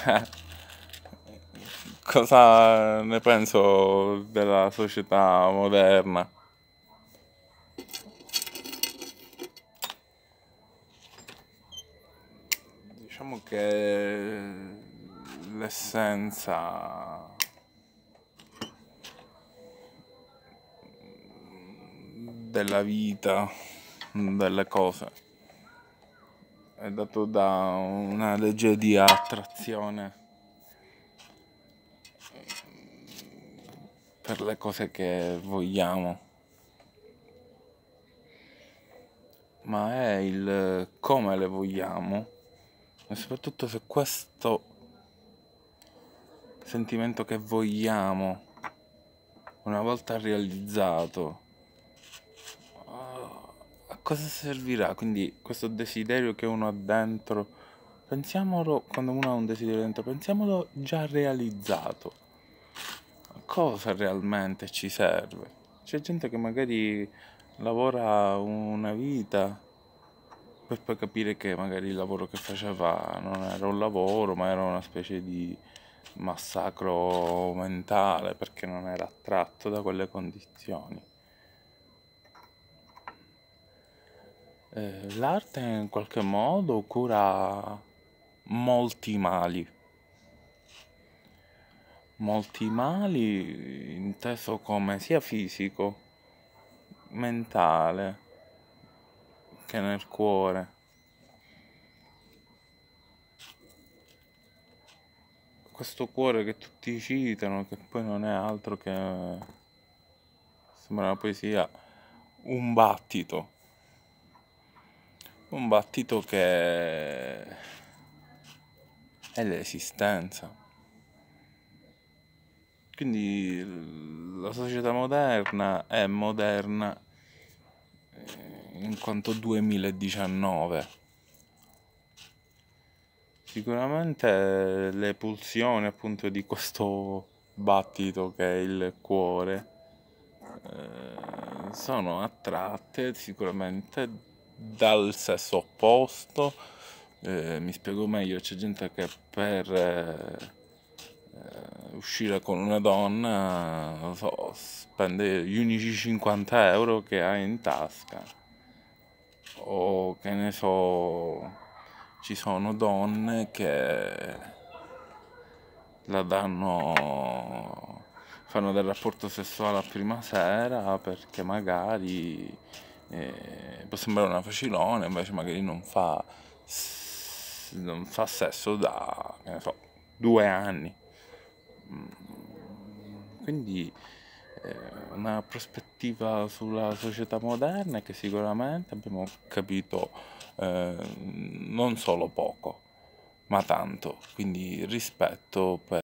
cosa ne penso della società moderna? Diciamo che l'essenza della vita, delle cose è dato da una legge di attrazione per le cose che vogliamo. ma è il come le vogliamo e soprattutto se questo sentimento che vogliamo una volta realizzato cosa servirà? Quindi questo desiderio che uno ha dentro, pensiamolo, quando uno ha un desiderio dentro, pensiamolo già realizzato. Cosa realmente ci serve? C'è gente che magari lavora una vita per poi capire che magari il lavoro che faceva non era un lavoro, ma era una specie di massacro mentale perché non era attratto da quelle condizioni. Eh, l'arte in qualche modo cura molti mali. Molti mali inteso come sia fisico, mentale, che nel cuore. questo cuore che tutti citano, che poi non è altro che, sembra una poesia, un battito un battito che è l'esistenza. Quindi la società moderna è moderna eh, in quanto 2019. Sicuramente le pulsioni appunto di questo battito che è il cuore eh, sono attratte sicuramente dal sesso opposto, eh, mi spiego meglio, c'è gente che per eh, eh uscire con una donna so, spende gli unici 50 euro che ha in tasca, o che ne so, ci sono donne che la danno fanno del rapporto sessuale a prima sera perché magari eh, può sembrare una facilona, invece magari non fa, non fa sesso da, so, due anni. Mm. Quindi eh, una prospettiva sulla società moderna che sicuramente abbiamo capito eh, non solo poco, ma tanto, quindi rispetto per...